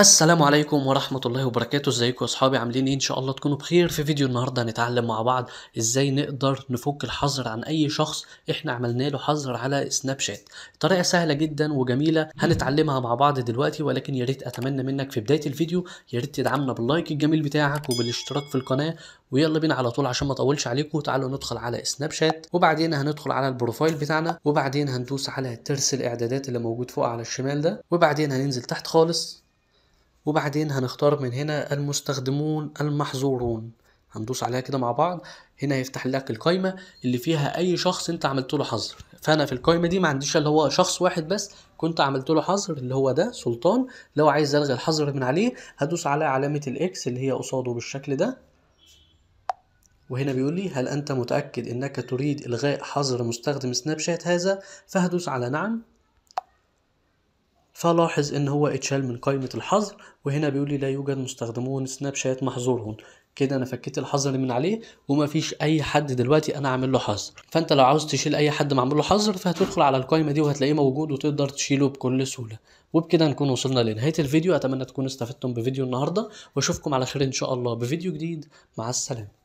السلام عليكم ورحمة الله وبركاته ازيكم اصحابي عاملين ايه ان شاء الله تكونوا بخير في فيديو النهاردة هنتعلم مع بعض ازاي نقدر نفك الحظر عن اي شخص احنا عملنا له حظر على سناب شات طريقة سهلة جدا وجميلة هنتعلمها مع بعض دلوقتي ولكن يا ريت اتمنى منك في بداية الفيديو يا ريت تدعمنا باللايك الجميل بتاعك وبالاشتراك في القناة ويلا بينا على طول عشان ما اطولش عليكم تعالوا ندخل على سناب شات وبعدين هندخل على البروفايل بتاعنا وبعدين هندوس على ترس الاعدادات اللي موجود فوق على الشمال ده وبعدين هننزل تحت خالص وبعدين هنختار من هنا المستخدمون المحظورون هندوس عليها كده مع بعض هنا هيفتح لك القايمه اللي فيها اي شخص انت عملت له حظر فانا في القايمه دي ما عنديش اللي هو شخص واحد بس كنت عملت له حظر اللي هو ده سلطان لو عايز الغي الحظر من عليه هدوس على علامه الاكس اللي هي قصاده بالشكل ده وهنا بيقول لي هل انت متاكد انك تريد الغاء حظر مستخدم سناب شات هذا فهدوس على نعم فلاحظ ان هو اتشال من قائمة الحظر وهنا بيقول لي لا يوجد مستخدمون سناب شات محظورهم كده انا فكيت الحظر من عليه ومفيش اي حد دلوقتي انا عامل له حظر فانت لو عاوز تشيل اي حد معمول له حظر فهتدخل على القائمه دي وهتلاقيه موجود وتقدر تشيله بكل سهوله وبكده نكون وصلنا لنهايه الفيديو اتمنى تكونوا استفدتم بفيديو النهارده واشوفكم على خير ان شاء الله بفيديو جديد مع السلامه